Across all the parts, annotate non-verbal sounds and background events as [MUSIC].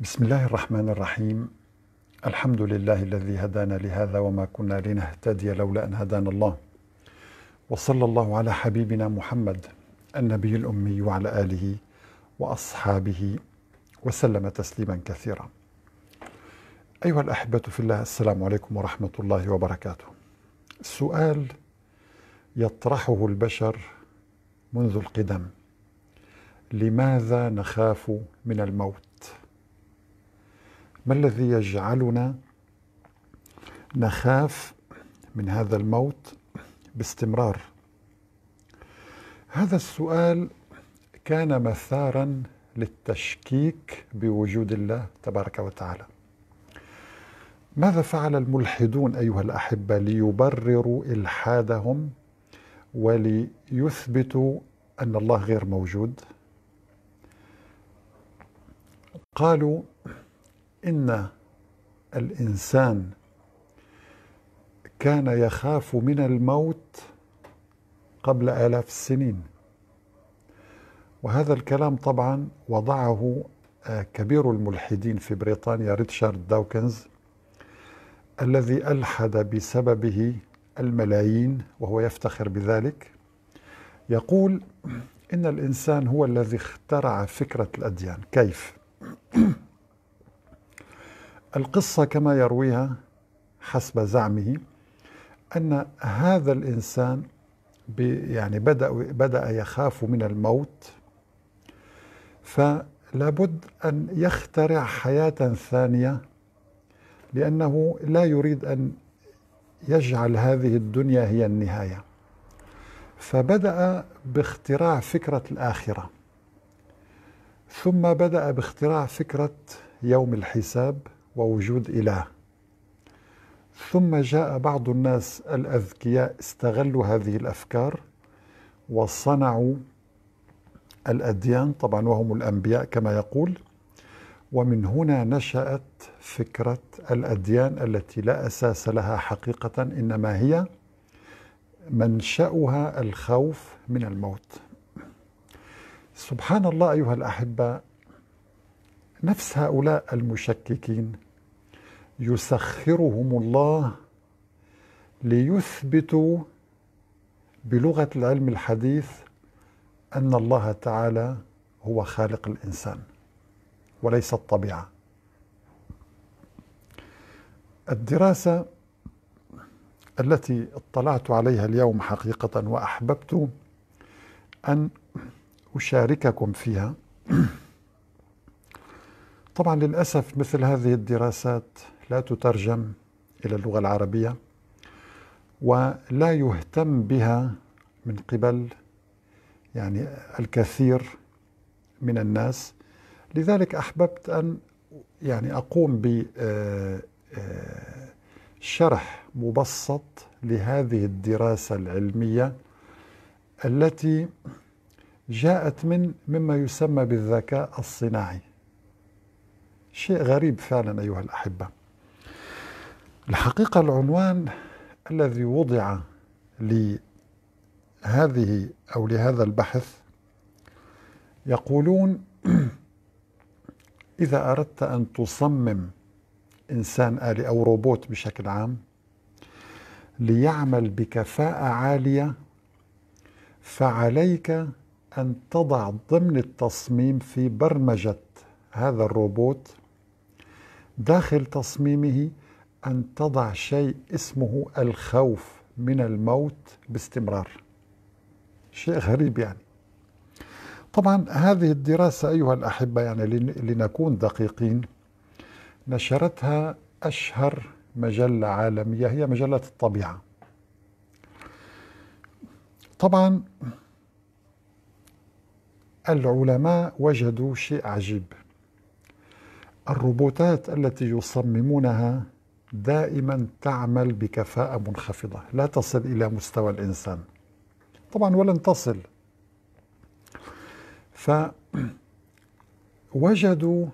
بسم الله الرحمن الرحيم الحمد لله الذي هدانا لهذا وما كنا لنهتدي لولا ان هدانا الله وصلى الله على حبيبنا محمد النبي الامي وعلى اله واصحابه وسلم تسليما كثيرا ايها الاحبه في الله السلام عليكم ورحمه الله وبركاته سؤال يطرحه البشر منذ القدم لماذا نخاف من الموت ما الذي يجعلنا نخاف من هذا الموت باستمرار هذا السؤال كان مثارا للتشكيك بوجود الله تبارك وتعالى ماذا فعل الملحدون ايها الاحبه ليبرروا الحادهم وليثبتوا ان الله غير موجود قالوا إن الإنسان كان يخاف من الموت قبل آلاف السنين وهذا الكلام طبعا وضعه آه، كبير الملحدين في بريطانيا ريتشارد داوكنز الذي ألحد بسببه الملايين وهو يفتخر بذلك يقول إن الإنسان هو الذي اخترع فكرة الأديان كيف؟ القصة كما يرويها حسب زعمه أن هذا الإنسان يعني بدأ, بدأ يخاف من الموت فلابد أن يخترع حياة ثانية لأنه لا يريد أن يجعل هذه الدنيا هي النهاية فبدأ باختراع فكرة الآخرة ثم بدأ باختراع فكرة يوم الحساب ووجود إله ثم جاء بعض الناس الأذكياء استغلوا هذه الأفكار وصنعوا الأديان طبعا وهم الأنبياء كما يقول ومن هنا نشأت فكرة الأديان التي لا أساس لها حقيقة إنما هي منشأها الخوف من الموت سبحان الله أيها الأحبة نفس هؤلاء المشككين يسخرهم الله ليثبتوا بلغة العلم الحديث أن الله تعالى هو خالق الإنسان وليس الطبيعة الدراسة التي اطلعت عليها اليوم حقيقة وأحببت أن أشارككم فيها [CLEARS THROAT] طبعا للأسف مثل هذه الدراسات لا تترجم إلى اللغة العربية ولا يهتم بها من قبل يعني الكثير من الناس لذلك أحببت أن يعني أقوم بشرح آه، آه، مبسط لهذه الدراسة العلمية التي جاءت من مما يسمى بالذكاء الصناعي شيء غريب فعلا أيها الأحبة الحقيقة العنوان الذي وضع لهذه أو لهذا البحث يقولون [CLEARS THROAT] إذا أردت أن تصمم إنسان آلي أو روبوت بشكل عام ليعمل بكفاءة عالية فعليك أن تضع ضمن التصميم في برمجة هذا الروبوت داخل تصميمه أن تضع شيء اسمه الخوف من الموت باستمرار شيء غريب يعني طبعا هذه الدراسة أيها الأحبة يعني لنكون دقيقين نشرتها أشهر مجلة عالمية هي مجلة الطبيعة طبعا العلماء وجدوا شيء عجيب الروبوتات التي يصممونها دائما تعمل بكفاءة منخفضة لا تصل إلى مستوى الإنسان طبعا ولن تصل فوجدوا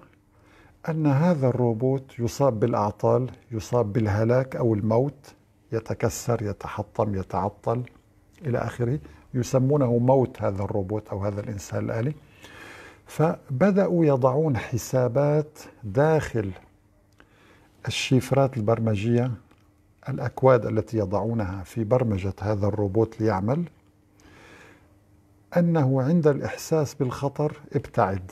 أن هذا الروبوت يصاب بالأعطال يصاب بالهلاك أو الموت يتكسر يتحطم يتعطل إلى آخره يسمونه موت هذا الروبوت أو هذا الإنسان الآلي فبدأوا يضعون حسابات داخل الشفرات البرمجية الأكواد التي يضعونها في برمجة هذا الروبوت ليعمل أنه عند الإحساس بالخطر ابتعد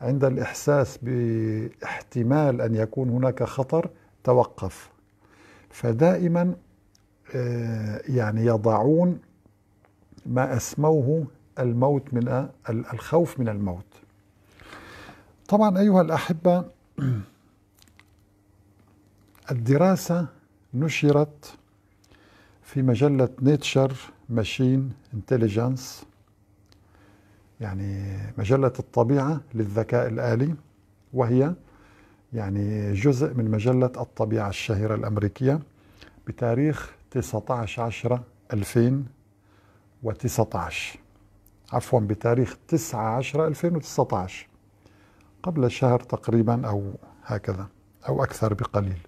عند الإحساس باحتمال أن يكون هناك خطر توقف فدائما آه، يعني يضعون ما أسموه الموت من الخوف من الموت طبعا أيها الأحبة [CLEARS THROAT] الدراسة نشرت في مجلة نيتشر ماشين انتليجنس يعني مجلة الطبيعة للذكاء الآلي وهي يعني جزء من مجلة الطبيعة الشهيرة الأمريكية بتاريخ 19 10 2019 عفوا بتاريخ 9 10 2019 قبل شهر تقريبا أو هكذا أو أكثر بقليل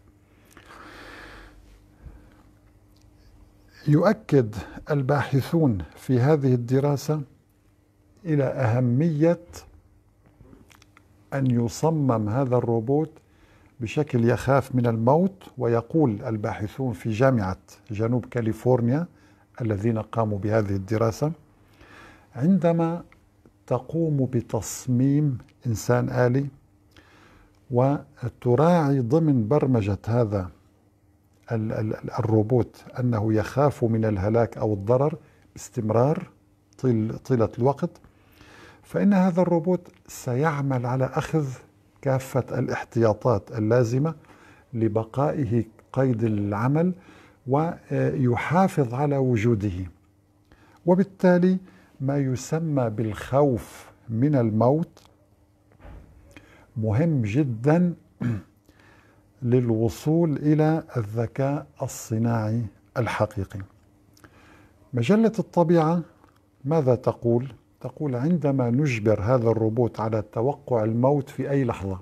يؤكد الباحثون في هذه الدراسة إلى أهمية أن يصمم هذا الروبوت بشكل يخاف من الموت ويقول الباحثون في جامعة جنوب كاليفورنيا الذين قاموا بهذه الدراسة عندما تقوم بتصميم إنسان آلي وتراعي ضمن برمجة هذا الروبوت أنه يخاف من الهلاك أو الضرر باستمرار طيلة الوقت فإن هذا الروبوت سيعمل على أخذ كافة الاحتياطات اللازمة لبقائه قيد العمل ويحافظ على وجوده وبالتالي ما يسمى بالخوف من الموت مهم جدا [CLEARS THROAT] للوصول الى الذكاء الصناعي الحقيقي مجله الطبيعه ماذا تقول تقول عندما نجبر هذا الروبوت على توقع الموت في اي لحظه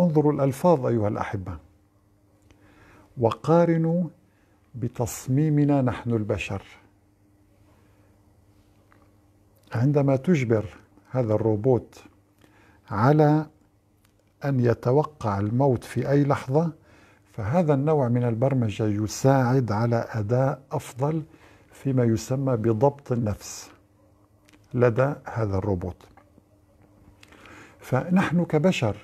انظروا الالفاظ ايها الاحبه وقارنوا بتصميمنا نحن البشر عندما تجبر هذا الروبوت على أن يتوقع الموت في أي لحظة فهذا النوع من البرمجة يساعد على أداء أفضل فيما يسمى بضبط النفس لدى هذا الروبوت فنحن كبشر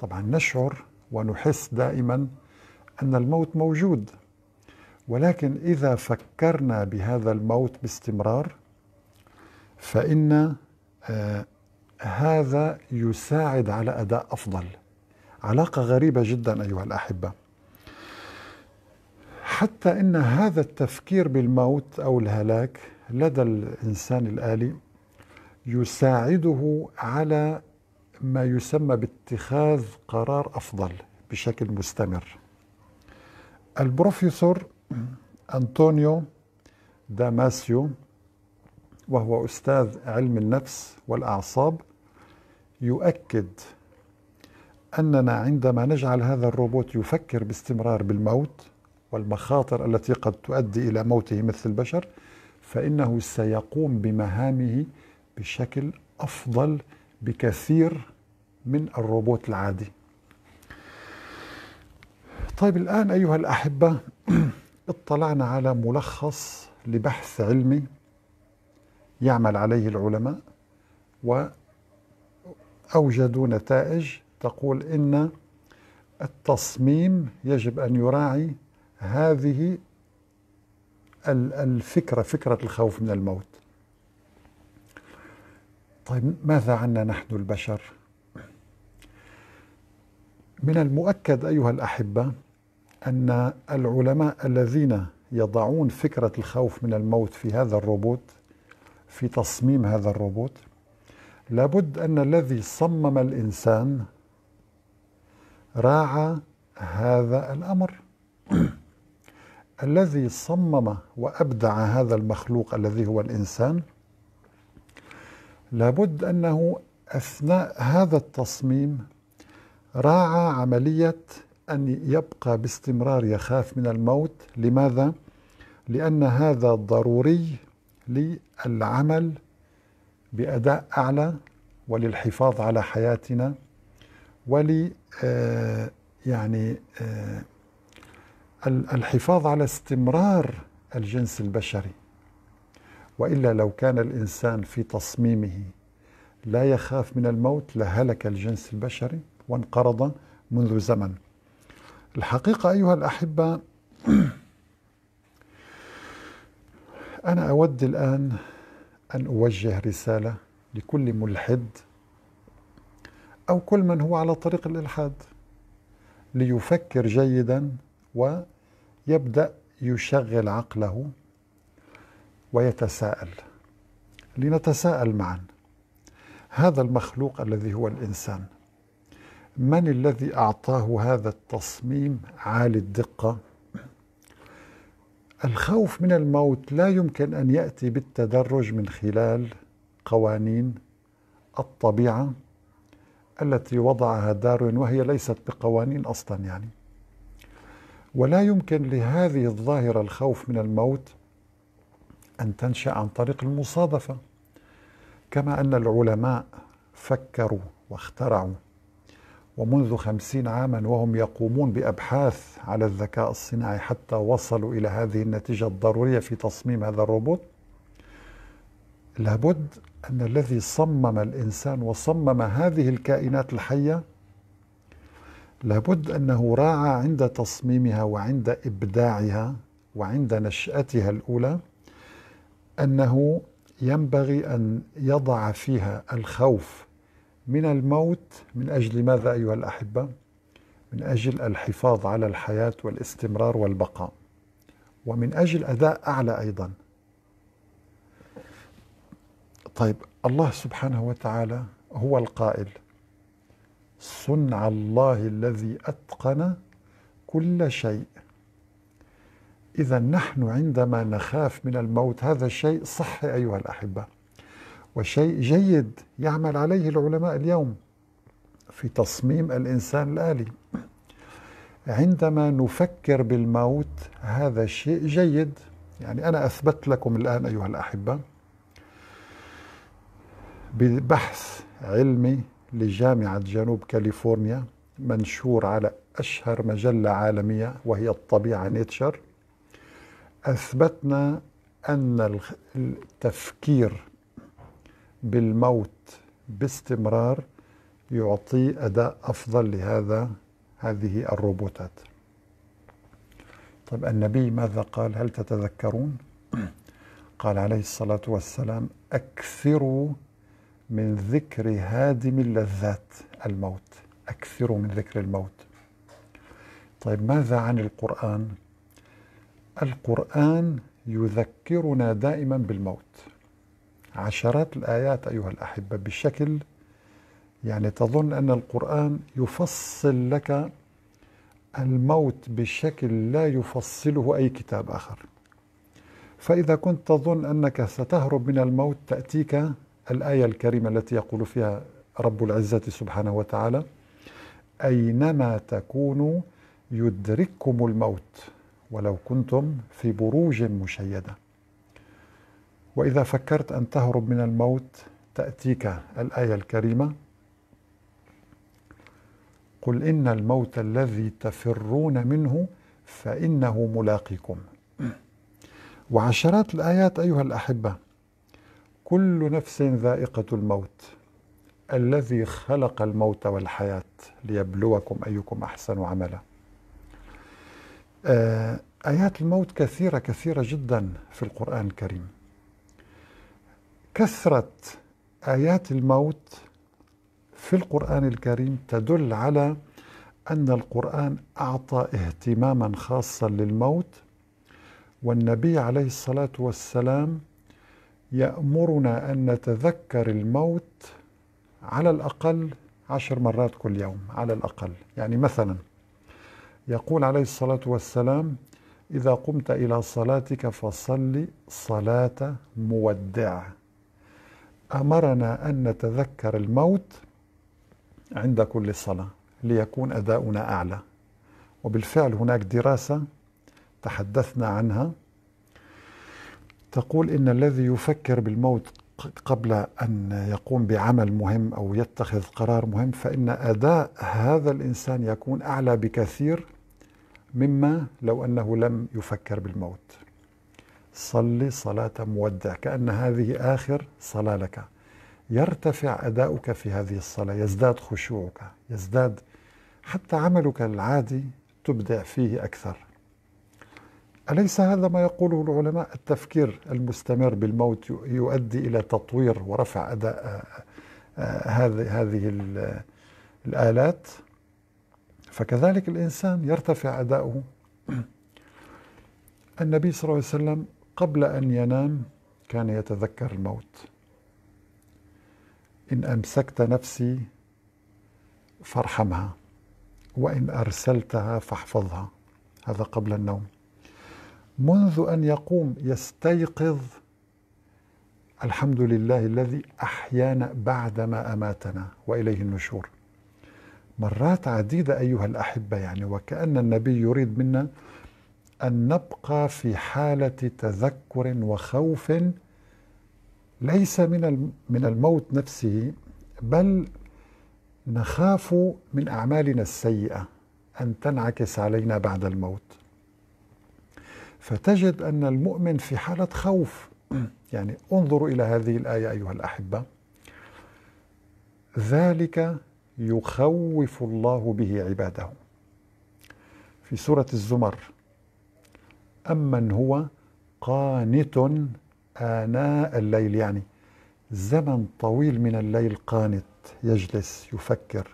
طبعا نشعر ونحس دائما أن الموت موجود ولكن إذا فكرنا بهذا الموت باستمرار فإن آه، هذا يساعد على أداء أفضل علاقة غريبة جدا أيها الأحبة حتى إن هذا التفكير بالموت أو الهلاك لدى الإنسان الآلي يساعده على ما يسمى باتخاذ قرار أفضل بشكل مستمر البروفيسور أنطونيو داماسيو وهو أستاذ علم النفس والأعصاب يؤكد أننا عندما نجعل هذا الروبوت يفكر باستمرار بالموت والمخاطر التي قد تؤدي إلى موته مثل البشر فإنه سيقوم بمهامه بشكل أفضل بكثير من الروبوت العادي طيب الآن أيها الأحبة [CLEARS THROAT] اطلعنا على ملخص لبحث علمي يعمل عليه العلماء وأوجدوا نتائج تقول إن التصميم يجب أن يراعي هذه الفكرة فكرة الخوف من الموت طيب ماذا عنا نحن البشر من المؤكد أيها الأحبة أن العلماء الذين يضعون فكرة الخوف من الموت في هذا الروبوت في تصميم هذا الروبوت لابد أن الذي صمم الإنسان راعى هذا الأمر [CLEARS THROAT] الذي صمم وأبدع هذا المخلوق الذي هو الإنسان لابد أنه أثناء هذا التصميم راعى عملية أن يبقى باستمرار يخاف من الموت لماذا؟ لأن هذا ضروري للعمل بأداء أعلى وللحفاظ على حياتنا ول آه، يعني آه، الحفاظ على استمرار الجنس البشري والا لو كان الانسان في تصميمه لا يخاف من الموت لهلك الجنس البشري وانقرض منذ زمن الحقيقه ايها الاحبه [CLEARS THROAT] أنا أود الآن أن أوجه رسالة لكل ملحد أو كل من هو على طريق الإلحاد ليفكر جيدا ويبدأ يشغل عقله ويتساءل لنتساءل معا هذا المخلوق الذي هو الإنسان من الذي أعطاه هذا التصميم عالي الدقة الخوف من الموت لا يمكن ان ياتي بالتدرج من خلال قوانين الطبيعه التي وضعها داروين وهي ليست بقوانين اصلا يعني ولا يمكن لهذه الظاهره الخوف من الموت ان تنشا عن طريق المصادفه كما ان العلماء فكروا واخترعوا ومنذ خمسين عاما وهم يقومون بأبحاث على الذكاء الصناعي حتى وصلوا إلى هذه النتيجة الضرورية في تصميم هذا الروبوت لابد أن الذي صمم الإنسان وصمم هذه الكائنات الحية لابد أنه راعى عند تصميمها وعند إبداعها وعند نشأتها الأولى أنه ينبغي أن يضع فيها الخوف من الموت من أجل ماذا أيها الأحبة؟ من أجل الحفاظ على الحياة والاستمرار والبقاء ومن أجل أداء أعلى أيضا طيب الله سبحانه وتعالى هو القائل صنع الله الذي أتقن كل شيء إذا نحن عندما نخاف من الموت هذا الشيء صحي أيها الأحبة وشيء جيد يعمل عليه العلماء اليوم في تصميم الإنسان الآلي عندما نفكر بالموت هذا شيء جيد يعني أنا أثبت لكم الآن أيها الأحبة ببحث علمي لجامعة جنوب كاليفورنيا منشور على أشهر مجلة عالمية وهي الطبيعة نيتشر أثبتنا أن التفكير بالموت باستمرار يعطي أداء أفضل لهذا هذه الروبوتات طيب النبي ماذا قال هل تتذكرون [CLEARS THROAT] قال عليه الصلاة والسلام أكثروا من ذكر هادم اللذات الموت أكثروا من ذكر الموت طيب ماذا عن القرآن القرآن يذكرنا دائما بالموت عشرات الآيات أيها الأحبة بشكل يعني تظن أن القرآن يفصل لك الموت بشكل لا يفصله أي كتاب آخر فإذا كنت تظن أنك ستهرب من الموت تأتيك الآية الكريمة التي يقول فيها رب العزة سبحانه وتعالى أينما تكونوا يدرككم الموت ولو كنتم في بروج مشيدة واذا فكرت ان تهرب من الموت تاتيك الايه الكريمه قل ان الموت الذي تفرون منه فانه ملاقيكم وعشرات الايات ايها الاحبه كل نفس ذائقه الموت الذي خلق الموت والحياه ليبلوكم ايكم احسن عملا آه، آيات الموت كثيره كثيره جدا في القران الكريم كثرة آيات الموت في القرآن الكريم تدل على أن القرآن أعطى اهتماما خاصا للموت والنبي عليه الصلاة والسلام يأمرنا أن نتذكر الموت على الأقل عشر مرات كل يوم على الأقل يعني مثلا يقول عليه الصلاة والسلام إذا قمت إلى صلاتك فصل صلاة مودع امرنا ان نتذكر الموت عند كل صلاه ليكون اداؤنا اعلى وبالفعل هناك دراسه تحدثنا عنها تقول ان الذي يفكر بالموت قبل ان يقوم بعمل مهم او يتخذ قرار مهم فان اداء هذا الانسان يكون اعلى بكثير مما لو انه لم يفكر بالموت صلي صلاة مودع كأن هذه آخر صلاة لك يرتفع أداؤك في هذه الصلاة يزداد خشوعك يزداد حتى عملك العادي تبدع فيه أكثر أليس هذا ما يقوله العلماء التفكير المستمر بالموت يؤدي إلى تطوير ورفع أداء آه، آه، هذه هذه الآلات فكذلك الإنسان يرتفع أداؤه [CLEARS THROAT] النبي صلى الله عليه وسلم قبل أن ينام كان يتذكر الموت إن أمسكت نفسي فارحمها وإن أرسلتها فاحفظها هذا قبل النوم منذ أن يقوم يستيقظ الحمد لله الذي أحيانا بعدما أماتنا وإليه النشور مرات عديدة أيها الأحبة يعني وكأن النبي يريد منا أن نبقى في حالة تذكر وخوف ليس من من الموت نفسه بل نخاف من أعمالنا السيئة أن تنعكس علينا بعد الموت فتجد أن المؤمن في حالة خوف [CLEARS THROAT] يعني انظروا إلى هذه الآية أيها الأحبة ذلك يخوف الله به عباده في سورة الزمر أمن هو قانت آناء الليل يعني زمن طويل من الليل قانت يجلس يفكر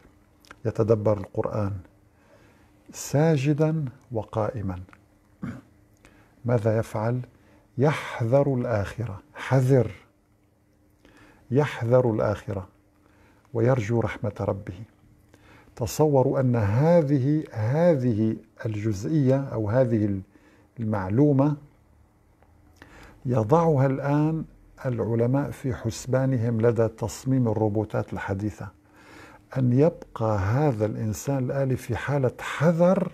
يتدبر القرآن ساجدا وقائما ماذا يفعل يحذر الآخرة حذر يحذر الآخرة ويرجو رحمة ربه تصوروا أن هذه هذه الجزئية أو هذه المعلومة يضعها الآن العلماء في حسبانهم لدى تصميم الروبوتات الحديثة أن يبقى هذا الإنسان الآلي في حالة حذر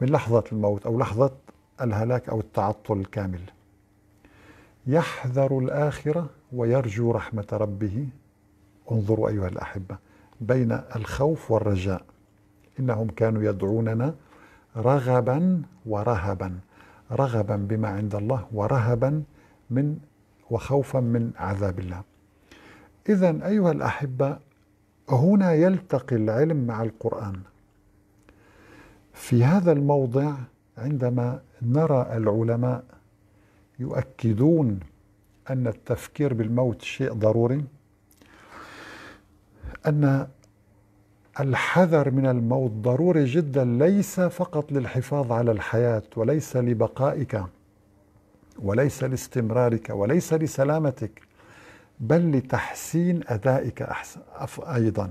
من لحظة الموت أو لحظة الهلاك أو التعطل الكامل يحذر الآخرة ويرجو رحمة ربه انظروا أيها الأحبة بين الخوف والرجاء إنهم كانوا يدعوننا رغبا ورهبا رغبا بما عند الله ورهبا من وخوفا من عذاب الله إذا أيها الأحبة هنا يلتقي العلم مع القرآن في هذا الموضع عندما نرى العلماء يؤكدون أن التفكير بالموت شيء ضروري أن الحذر من الموت ضروري جدا ليس فقط للحفاظ على الحياة وليس لبقائك وليس لاستمرارك وليس لسلامتك بل لتحسين أدائك أيضا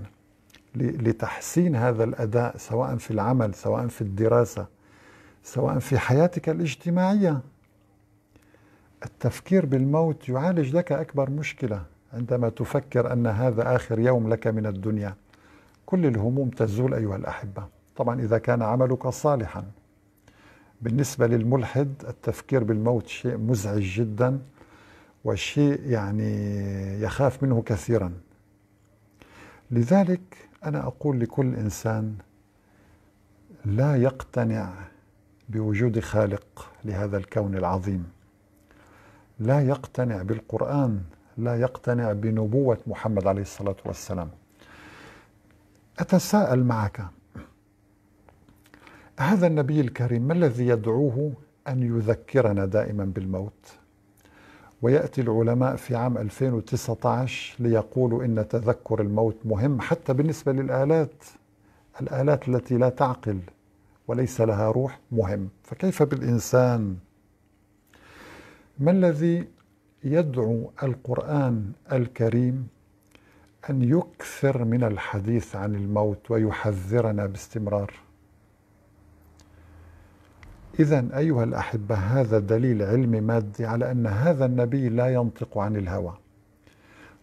لتحسين هذا الأداء سواء في العمل سواء في الدراسة سواء في حياتك الاجتماعية التفكير بالموت يعالج لك أكبر مشكلة عندما تفكر أن هذا آخر يوم لك من الدنيا كل الهموم تزول أيها الأحبة طبعا إذا كان عملك صالحا بالنسبة للملحد التفكير بالموت شيء مزعج جدا وشيء يعني يخاف منه كثيرا لذلك أنا أقول لكل إنسان لا يقتنع بوجود خالق لهذا الكون العظيم لا يقتنع بالقرآن لا يقتنع بنبوة محمد عليه الصلاة والسلام أتساءل معك هذا النبي الكريم ما الذي يدعوه أن يذكرنا دائما بالموت ويأتي العلماء في عام 2019 ليقولوا إن تذكر الموت مهم حتى بالنسبة للآلات الآلات التي لا تعقل وليس لها روح مهم فكيف بالإنسان ما الذي يدعو القرآن الكريم أن يكثر من الحديث عن الموت ويحذرنا باستمرار إذا أيها الأحبة هذا دليل علمي مادي على أن هذا النبي لا ينطق عن الهوى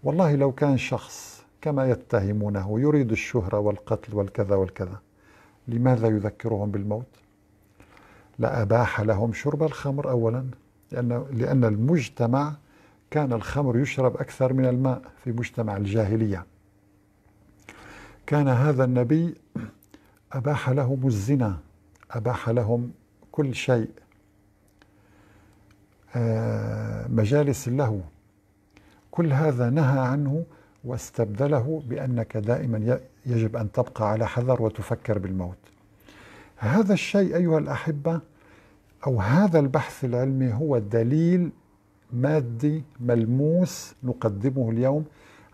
والله لو كان شخص كما يتهمونه يريد الشهرة والقتل والكذا والكذا لماذا يذكرهم بالموت؟ لأباح لهم شرب الخمر أولا لأن, لأن المجتمع كان الخمر يشرب أكثر من الماء في مجتمع الجاهلية كان هذا النبي أباح لهم الزنا أباح لهم كل شيء آه، مجالس اللهو كل هذا نهى عنه واستبدله بأنك دائما يجب أن تبقى على حذر وتفكر بالموت هذا الشيء أيها الأحبة أو هذا البحث العلمي هو دليل مادي ملموس نقدمه اليوم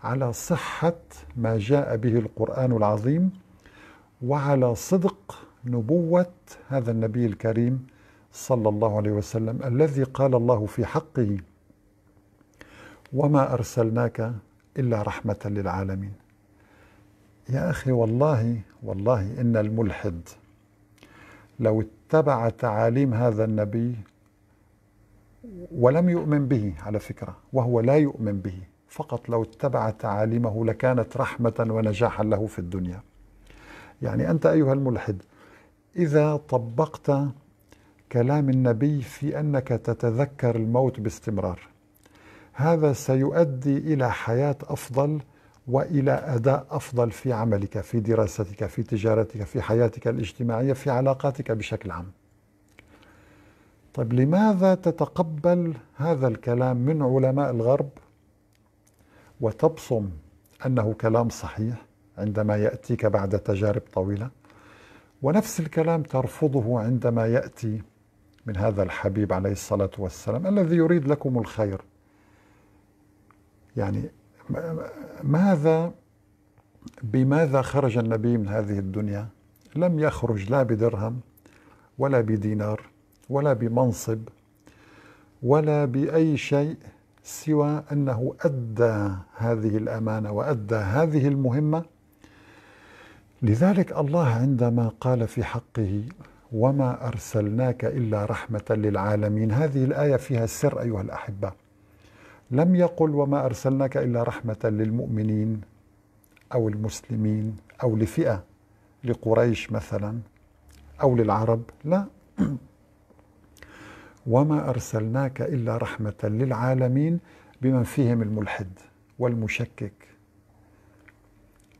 على صحة ما جاء به القرآن العظيم وعلى صدق نبوة هذا النبي الكريم صلى الله عليه وسلم الذي قال الله في حقه وما أرسلناك إلا رحمة للعالمين يا أخي والله والله إن الملحد لو اتبع تعاليم هذا النبي ولم يؤمن به على فكرة وهو لا يؤمن به فقط لو اتبع تعاليمه لكانت رحمة ونجاحا له في الدنيا يعني أنت أيها الملحد إذا طبقت كلام النبي في أنك تتذكر الموت باستمرار هذا سيؤدي إلى حياة أفضل والى اداء افضل في عملك في دراستك في تجارتك في حياتك الاجتماعيه في علاقاتك بشكل عام طيب لماذا تتقبل هذا الكلام من علماء الغرب وتبصم انه كلام صحيح عندما ياتيك بعد تجارب طويله ونفس الكلام ترفضه عندما ياتي من هذا الحبيب عليه الصلاه والسلام الذي يريد لكم الخير يعني ماذا بماذا خرج النبي من هذه الدنيا لم يخرج لا بدرهم ولا بدينار ولا بمنصب ولا باي شيء سوى انه ادى هذه الامانه وادى هذه المهمه لذلك الله عندما قال في حقه وما ارسلناك الا رحمه للعالمين هذه الايه فيها السر ايها الاحبه لم يقل وما ارسلناك الا رحمه للمؤمنين او المسلمين او لفئه لقريش مثلا او للعرب لا [CLEARS THROAT] وما أرسلناك إلا رحمة للعالمين بمن فيهم الملحد والمشكك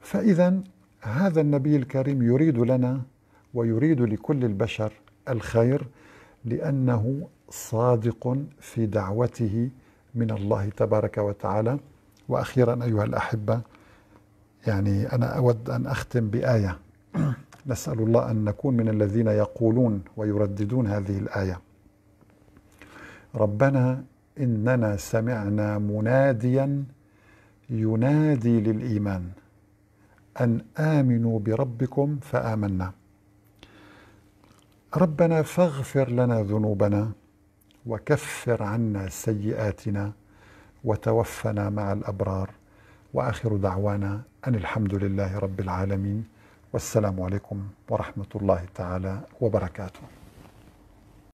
فإذا هذا النبي الكريم يريد لنا ويريد لكل البشر الخير لأنه صادق في دعوته من الله تبارك وتعالى وأخيرا أيها الأحبة يعني أنا أود أن أختم بآية [CLEARS THROAT] نسأل الله أن نكون من الذين يقولون ويرددون هذه الآية ربنا إننا سمعنا مناديا ينادي للإيمان أن آمنوا بربكم فآمنا ربنا فاغفر لنا ذنوبنا وكفر عنا سيئاتنا وتوفنا مع الأبرار وآخر دعوانا أن الحمد لله رب العالمين والسلام عليكم ورحمة الله تعالى وبركاته